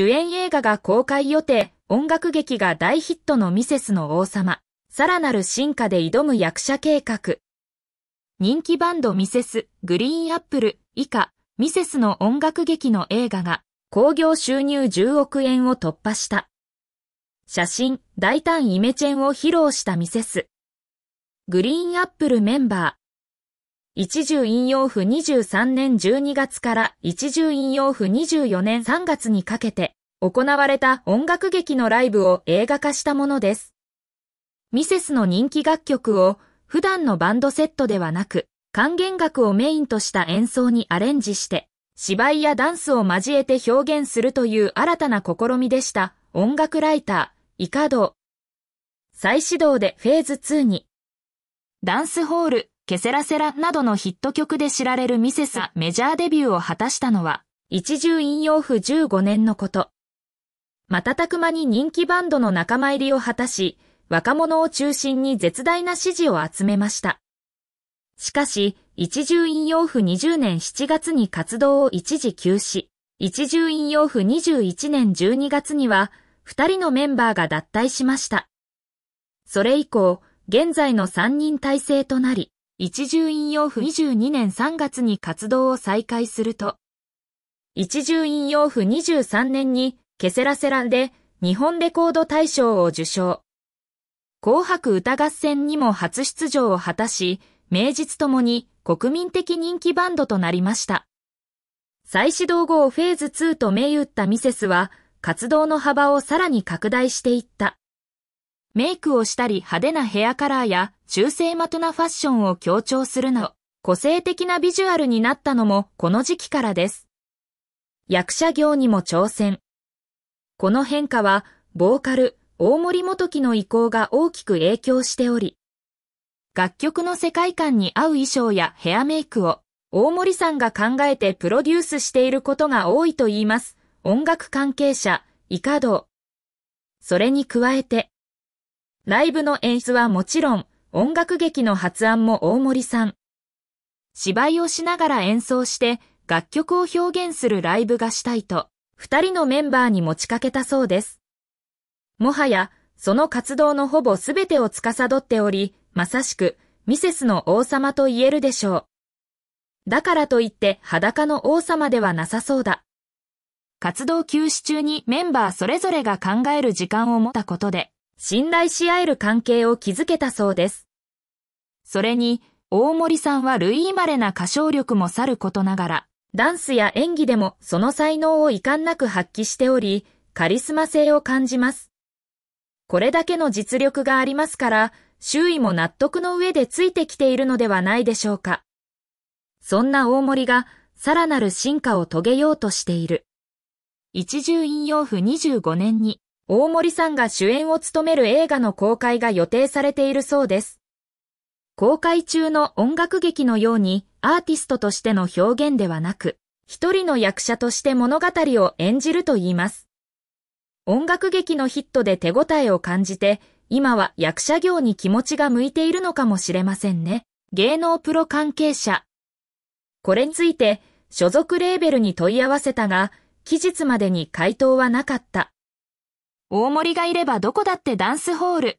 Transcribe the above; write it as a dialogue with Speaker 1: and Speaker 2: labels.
Speaker 1: 主演映画が公開予定、音楽劇が大ヒットのミセスの王様、さらなる進化で挑む役者計画。人気バンドミセス、グリーンアップル、以下、ミセスの音楽劇の映画が、興行収入10億円を突破した。写真、大胆イメチェンを披露したミセス。グリーンアップルメンバー、一重引用符23年12月から一重引用符24年3月にかけて行われた音楽劇のライブを映画化したものです。ミセスの人気楽曲を普段のバンドセットではなく、還元楽をメインとした演奏にアレンジして、芝居やダンスを交えて表現するという新たな試みでした。音楽ライター、イカド再始動でフェーズ2に、ダンスホール、ケセラセラなどのヒット曲で知られるミセスがメジャーデビューを果たしたのは、一重引用譜15年のこと。瞬く間に人気バンドの仲間入りを果たし、若者を中心に絶大な支持を集めました。しかし、一重引用譜20年7月に活動を一時休止、一重引用譜21年12月には、二人のメンバーが脱退しました。それ以降、現在の三人体制となり、一重引用符22年3月に活動を再開すると、一重引用符23年にケセラセラで日本レコード大賞を受賞。紅白歌合戦にも初出場を果たし、名実ともに国民的人気バンドとなりました。再始動後をフェーズ2と銘打ったミセスは、活動の幅をさらに拡大していった。メイクをしたり派手なヘアカラーや中性的なファッションを強調するなど、個性的なビジュアルになったのもこの時期からです。役者業にも挑戦。この変化は、ボーカル、大森元樹の意向が大きく影響しており、楽曲の世界観に合う衣装やヘアメイクを、大森さんが考えてプロデュースしていることが多いと言います。音楽関係者、イカドそれに加えて、ライブの演出はもちろん、音楽劇の発案も大森さん。芝居をしながら演奏して楽曲を表現するライブがしたいと、二人のメンバーに持ちかけたそうです。もはや、その活動のほぼ全てを司っており、まさしく、ミセスの王様と言えるでしょう。だからといって裸の王様ではなさそうだ。活動休止中にメンバーそれぞれが考える時間を持ったことで、信頼し合える関係を築けたそうです。それに、大森さんは類生まれな歌唱力もさることながら、ダンスや演技でもその才能を遺憾なく発揮しており、カリスマ性を感じます。これだけの実力がありますから、周囲も納得の上でついてきているのではないでしょうか。そんな大森が、さらなる進化を遂げようとしている。一重引用譜25年に、大森さんが主演を務める映画の公開が予定されているそうです。公開中の音楽劇のようにアーティストとしての表現ではなく、一人の役者として物語を演じると言います。音楽劇のヒットで手応えを感じて、今は役者業に気持ちが向いているのかもしれませんね。芸能プロ関係者。これについて、所属レーベルに問い合わせたが、期日までに回答はなかった。大森がいればどこだってダンスホール。